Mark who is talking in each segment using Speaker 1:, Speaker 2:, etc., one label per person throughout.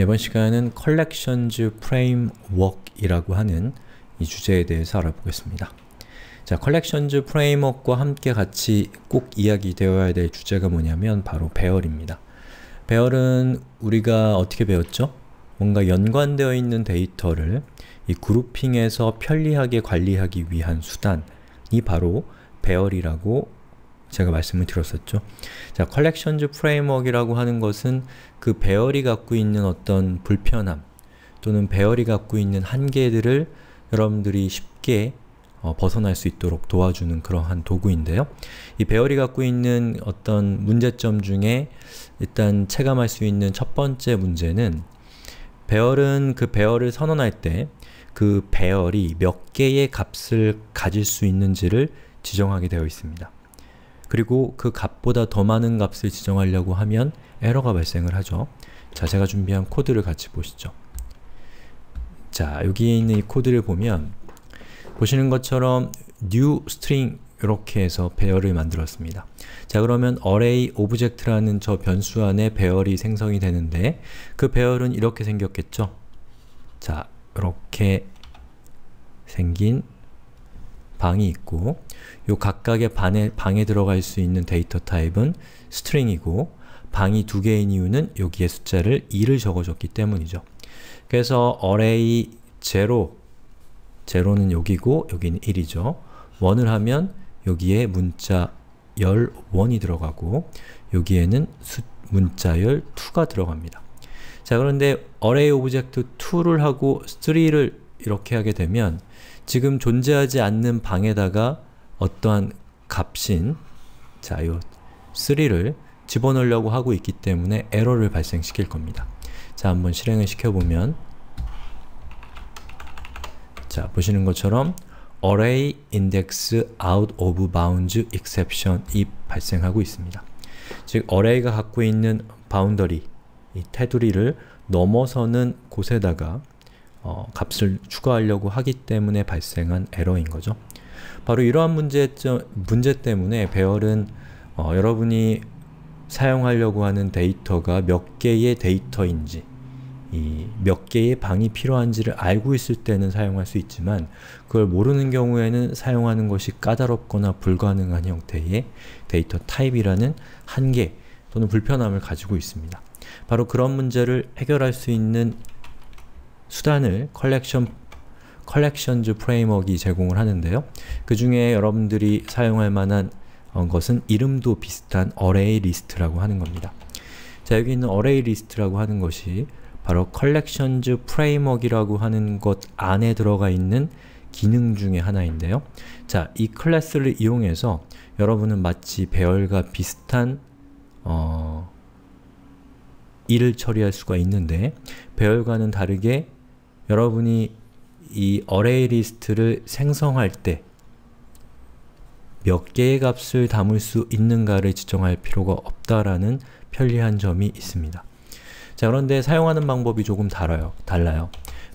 Speaker 1: 이번 시간은 컬렉션즈 프레임워크이라고 하는 이 주제에 대해서 알아보겠습니다. 자, 컬렉션즈 프레임워크과 함께 같이 꼭 이야기되어야 될 주제가 뭐냐면 바로 배열입니다. 배열은 우리가 어떻게 배웠죠? 뭔가 연관되어 있는 데이터를 이 그룹핑에서 편리하게 관리하기 위한 수단이 바로 배열이라고 제가 말씀을 드렸었죠. 자, 컬렉션즈 프레임워크라고 하는 것은 그 배열이 갖고 있는 어떤 불편함 또는 배열이 갖고 있는 한계들을 여러분들이 쉽게 어, 벗어날 수 있도록 도와주는 그러한 도구인데요. 이 배열이 갖고 있는 어떤 문제점 중에 일단 체감할 수 있는 첫 번째 문제는 배열은 그 배열을 선언할 때 그 배열이 몇 개의 값을 가질 수 있는지를 지정하게 되어 있습니다. 그리고 그 값보다 더 많은 값을 지정하려고 하면 에러가 발생을 하죠. 자, 제가 준비한 코드를 같이 보시죠. 자, 여기 에 있는 이 코드를 보면 보시는 것처럼 new string 이렇게 해서 배열을 만들었습니다. 자 그러면 array object라는 저 변수 안에 배열이 생성이 되는데 그 배열은 이렇게 생겼겠죠? 자 이렇게 생긴 방이 있고 요 각각의 반에, 방에 들어갈 수 있는 데이터 타입은 스트링이고 방이 두 개인 이유는 여기에 숫자를 2를 적어줬기 때문이죠. 그래서 array 0, 0는 여기고 여기는 1이죠. 1을 하면 여기에 문자 열 1이 들어가고 여기에는 수, 문자 열 2가 들어갑니다. 자 그런데 array object 2를 하고 3를 이렇게 하게 되면 지금 존재하지 않는 방에다가 어떠한 값인 자, 요 3를 집어넣으려고 하고 있기 때문에 에러를 발생시킬 겁니다. 자, 한번 실행을 시켜보면 자, 보시는 것처럼 array index out of bounds exception이 발생하고 있습니다. 즉, array가 갖고 있는 바운더리, 이 테두리를 넘어서는 곳에다가 어, 값을 추가하려고 하기 때문에 발생한 에러인 거죠. 바로 이러한 문제점, 문제 때문에 배열은 어, 여러분이 사용하려고 하는 데이터가 몇 개의 데이터인지 몇 개의 방이 필요한지를 알고 있을 때는 사용할 수 있지만 그걸 모르는 경우에는 사용하는 것이 까다롭거나 불가능한 형태의 데이터 타입이라는 한계 또는 불편함을 가지고 있습니다. 바로 그런 문제를 해결할 수 있는 수단을 컬렉션 컬렉션즈 프레임워크이 제공을 하는데요. 그 중에 여러분들이 사용할 만한 어, 것은 이름도 비슷한 array 리스트라고 하는 겁니다. 자, 여기 있는 array 리스트라고 하는 것이 바로 컬렉션즈 프레임워크이라고 하는 것 안에 들어가 있는 기능 중의 하나인데요. 자, 이 클래스를 이용해서 여러분은 마치 배열과 비슷한 어... 일을 처리할 수가 있는데 배열과는 다르게 여러분이 이 a r 어레이 리스트를 생성할 때 몇 개의 값을 담을 수 있는가를 지정할 필요가 없다라는 편리한 점이 있습니다. 자 그런데 사용하는 방법이 조금 달아요, 달라요.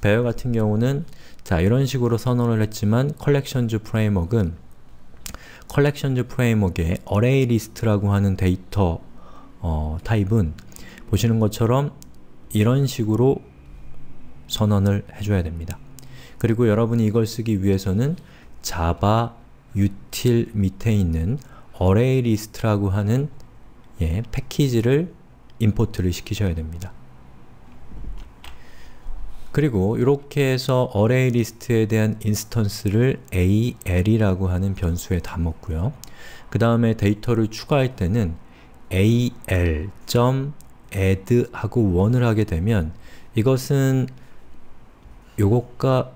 Speaker 1: 배열 같은 경우는 자 이런 식으로 선언을 했지만 collections 컬렉션즈 프레임워크는 컬렉션즈 프레임워크의 array l i s t 라고 하는 데이터 어, 타입은 보시는 것처럼 이런 식으로 선언을 해줘야 됩니다. 그리고 여러분이 이걸 쓰기 위해서는 자바 util 밑에 있는 array list라고 하는 예, 패키지를 임포트를 시키셔야 됩니다. 그리고 이렇게 해서 array 리스트에 대한 인스턴스를 al이라고 하는 변수에 담았고요. 그 다음에 데이터를 추가할 때는 al.add하고 1을 하게 되면 이것은 요것과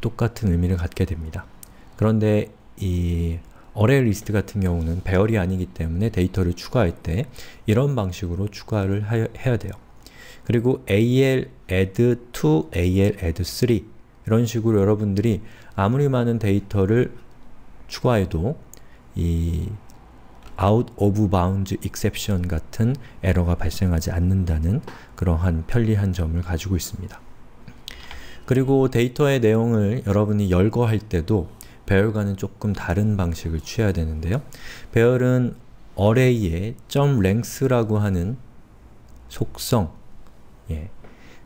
Speaker 1: 똑같은 의미를 갖게 됩니다. 그런데 이 어레이 리스트 같은 경우는 배열이 아니기 때문에 데이터를 추가할 때 이런 방식으로 추가를 하여, 해야 돼요. 그리고 al add to al add 3 이런 식으로 여러분들이 아무리 많은 데이터를 추가해도 이 out of b o u n d exception 같은 에러가 발생하지 않는다는 그러한 편리한 점을 가지고 있습니다. 그리고 데이터의 내용을 여러분이 열거할 때도 배열과는 조금 다른 방식을 취해야 되는데요. 배열은 array의 .length라고 하는 속성, 예,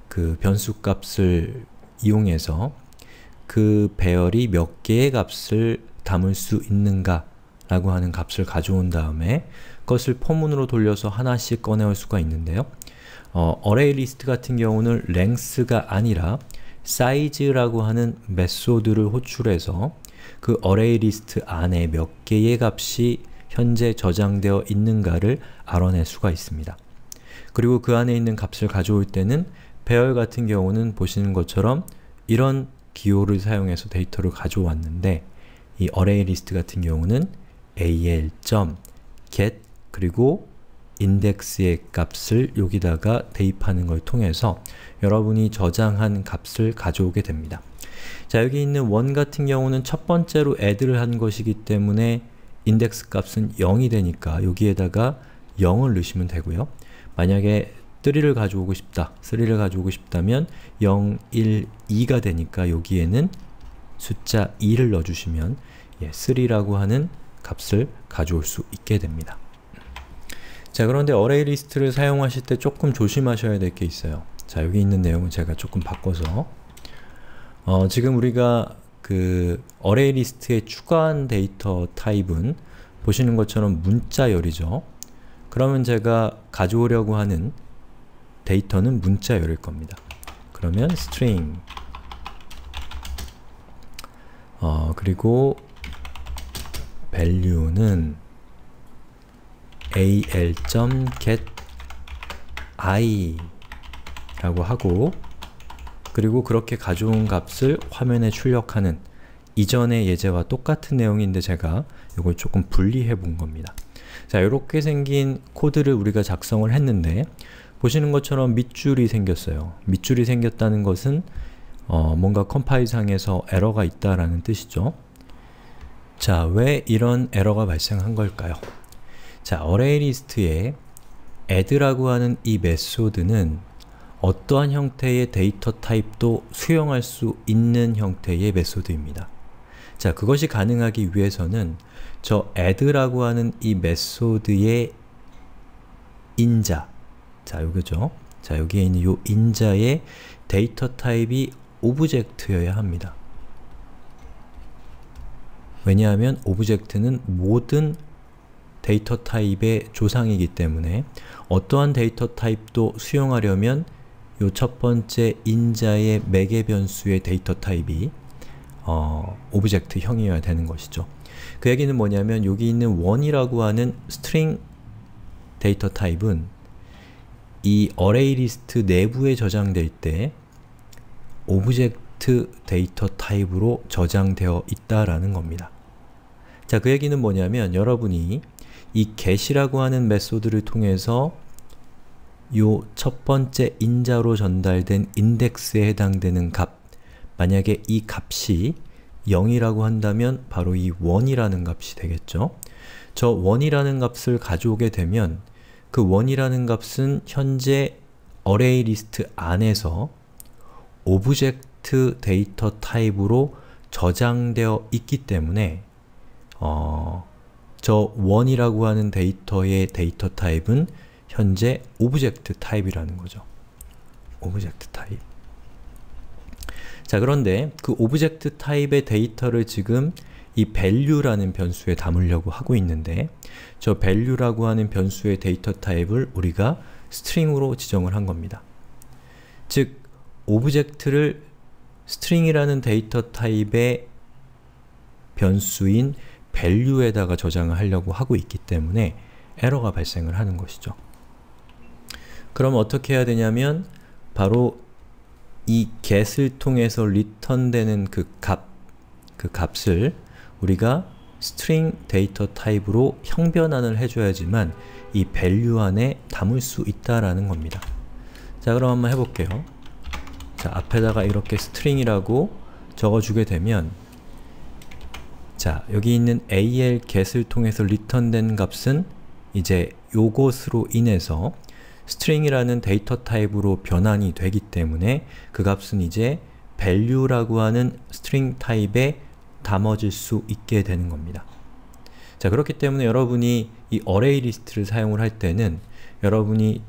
Speaker 1: 그 변수 값을 이용해서 그 배열이 몇 개의 값을 담을 수 있는가 라고 하는 값을 가져온 다음에 그것을 포문으로 돌려서 하나씩 꺼내올 수가 있는데요. 어, array list 같은 경우는 length가 아니라 size라고 하는 메소드를 호출해서 그 array 리스트 안에 몇 개의 값이 현재 저장되어 있는가를 알아낼 수가 있습니다. 그리고 그 안에 있는 값을 가져올 때는 배열 같은 경우는 보시는 것처럼 이런 기호를 사용해서 데이터를 가져왔는데 이 array l i s t 같은 경우는 al.get 그리고 인덱스의 값을 여기다가 대입하는 걸 통해서 여러분이 저장한 값을 가져오게 됩니다. 자, 여기 있는 1 같은 경우는 첫 번째로 애드를 한 것이기 때문에 인덱스 값은 0이 되니까 여기에다가 0을 넣으시면 되고요. 만약에 3를 가져오고 싶다, 3를 가져오고 싶다면 0, 1, 2가 되니까 여기에는 숫자 2를 넣어주시면 예, 3라고 하는 값을 가져올 수 있게 됩니다. 자 그런데 어레이 리스트를 사용하실 때 조금 조심하셔야 될 게 있어요. 자 여기 있는 내용은 제가 조금 바꿔서 어, 지금 우리가 그 어레이 리스트에 추가한 데이터 타입은 보시는 것처럼 문자열이죠. 그러면 제가 가져오려고 하는 데이터는 문자열일 겁니다. 그러면 string 어, 그리고 value는 al.get i 라고 하고 그리고 그렇게 가져온 값을 화면에 출력하는 이전의 예제와 똑같은 내용인데 제가 이걸 조금 분리해 본 겁니다. 자, 이렇게 생긴 코드를 우리가 작성을 했는데 보시는 것처럼 밑줄이 생겼어요. 밑줄이 생겼다는 것은 어, 뭔가 컴파일상에서 에러가 있다라는 뜻이죠. 자, 왜 이런 에러가 발생한 걸까요? 자, array l i s t 에 add라고 하는 이 메소드는 어떠한 형태의 데이터 타입도 수용할 수 있는 형태의 메소드입니다. 자, 그것이 가능하기 위해서는 저 add라고 하는 이 메소드의 인자 자, 요거죠. 자, 여기에 있는 요 인자의 데이터 타입이 오브젝트여야 합니다. 왜냐하면 오브젝트는 모든 데이터 타입의 조상이기 때문에 어떠한 데이터 타입도 수용하려면 요 첫 번째 인자의 매개 변수의 데이터 타입이 어, 오브젝트형이어야 되는 것이죠. 그 얘기는 뭐냐면 여기 있는 원이라고 하는 스트링 데이터 타입은 이 array list 내부에 저장될 때 오브젝트 데이터 타입으로 저장되어 있다라는 겁니다. 자, 그 얘기는 뭐냐면 여러분이 이 get이라고 하는 메소드를 통해서 요 첫 번째 인자로 전달된 인덱스에 해당되는 값 만약에 이 값이 0이라고 한다면 바로 이 1이라는 값이 되겠죠. 저 1이라는 값을 가져오게 되면 그 1이라는 값은 현재 어레이 리스트 안에서 오브젝트 데이터 타입으로 저장되어 있기 때문에 어, 저 원이라고 하는 데이터의 데이터 타입은 현재 오브젝트 타입이라는 거죠. 오브젝트 타입. 자 그런데 그 오브젝트 타입의 데이터를 지금 이 value라는 변수에 담으려고 하고 있는데 저 value라고 하는 변수의 데이터 타입을 우리가 s t r i n g 으로 지정을 한 겁니다. 즉, o b j e c t 를 s t r i n g 이라는 데이터 타입의 변수인 v 밸류에다가 저장을 하려고 하고 있기 때문에 에러가 발생을 하는 것이죠. 그럼 어떻게 해야 되냐면 바로 이 get을 통해서 r e t u r n 되는그 값, 그 값을 우리가 s t r 스트링 데이터 타입으로 형변환을 해줘야지만 이 value 안에 담을 수 있다라는 겁니다. 자 그럼 한번 해볼게요. 자 앞에다가 이렇게 s t r i n g 이라고 적어주게 되면 자, 여기 있는 al get을 통해서 리턴된 값은 이제 요것으로 인해서 s t r i n g 이라는 데이터 타입으로 변환이 되기 때문에 그 값은 이제 value라고 하는 string 타입에 담아질 수 있게 되는 겁니다. 자, 그렇기 때문에 여러분이 이 array 리스트를 사용을 할 때는 여러분이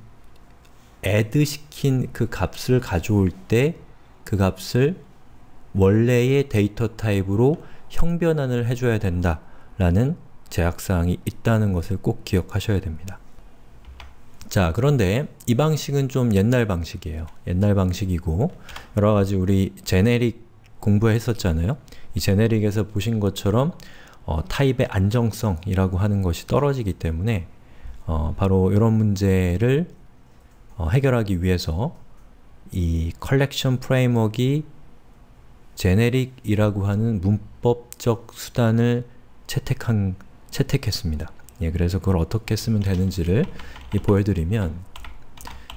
Speaker 1: add 시킨 그 값을 가져올 때 그 값을 원래의 데이터 타입으로 형변환을 해줘야 된다라는 제약사항이 있다는 것을 꼭 기억하셔야 됩니다. 자 그런데 이 방식은 좀 옛날 방식이에요. 옛날 방식이고 여러가지 우리 제네릭 공부했었잖아요. 이 제네릭에서 보신 것처럼 어, 타입의 안정성이라고 하는 것이 떨어지기 때문에 어, 바로 이런 문제를 어, 해결하기 위해서 이 컬렉션 프레임워크이 제네릭이라고 하는 문 합법적 수단을 채택한, 채택했습니다. 예, 그래서 그걸 어떻게 쓰면 되는지를 예, 보여드리면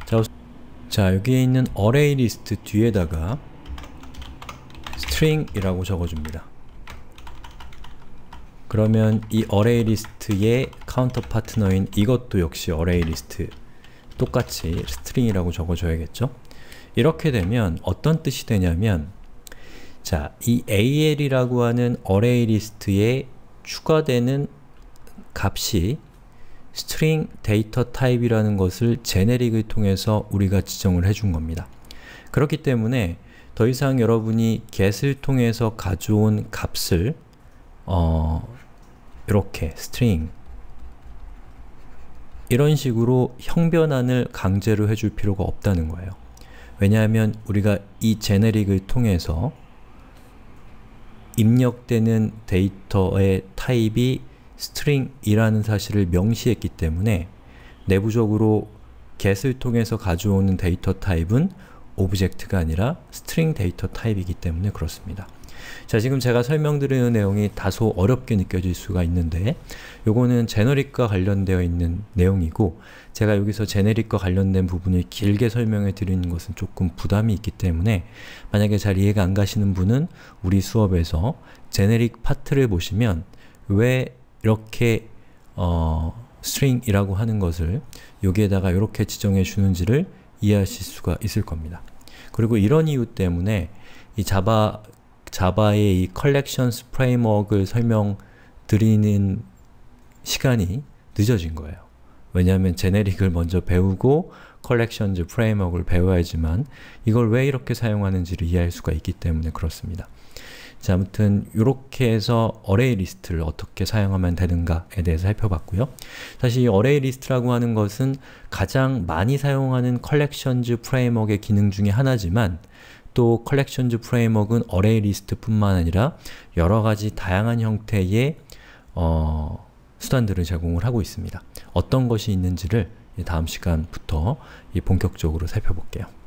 Speaker 1: 자, 자, 여기에 있는 array 리스트 뒤에다가 string이라고 적어줍니다. 그러면 이 array 리스트의 카운터 파트너인 이것도 역시 array 리스트 똑같이 string이라고 적어줘야겠죠? 이렇게 되면 어떤 뜻이 되냐면 자, 이 al이라고 하는 array l i s t 에 추가되는 값이 string 데이터 타입이라는 것을 제네릭을 통해서 우리가 지정을 해준 겁니다. 그렇기 때문에 더 이상 여러분이 get을 통해서 가져온 값을 어, 이렇게 string 이런 식으로 형변환을 강제로 해줄 필요가 없다는 거예요. 왜냐하면 우리가 이 제네릭을 통해서 입력되는 데이터의 타입이 s t r i n g 이라는 사실을 명시했기 때문에 내부적으로 get을 통해서 가져오는 데이터 타입은 오브젝트가 아니라 string 데이터 타입이기 때문에 그렇습니다. 자, 지금 제가 설명드리는 내용이 다소 어렵게 느껴질 수가 있는데 요거는 제너릭과 관련되어 있는 내용이고 제가 여기서 제네릭과 관련된 부분을 길게 설명해 드리는 것은 조금 부담이 있기 때문에 만약에 잘 이해가 안 가시는 분은 우리 수업에서 제네릭 파트를 보시면 왜 이렇게 어... s t r 이라고 하는 것을 여기에다가 이렇게 지정해 주는지를 이해하실 수가 있을 겁니다. 그리고 이런 이유 때문에 이 자바 자바의 이 컬렉션스 프레임워크를 설명드리는 시간이 늦어진 거예요. 왜냐하면 제네릭을 먼저 배우고 컬렉션즈 프레임워크를 배워야지만 이걸 왜 이렇게 사용하는지를 이해할 수가 있기 때문에 그렇습니다. 자, 아무튼 이렇게 해서 어레이 리스트를 어떻게 사용하면 되는가에 대해서 살펴봤고요. 사실 이 어레이 리스트라고 하는 것은 가장 많이 사용하는 컬렉션즈 프레임워크의 기능 중에 하나지만 또 컬렉션즈 프레임워크는 어레이 리스트뿐만 아니라 여러 가지 다양한 형태의 어, 수단들을 제공을 하고 있습니다. 어떤 것이 있는지를 다음 시간부터 본격적으로 살펴볼게요.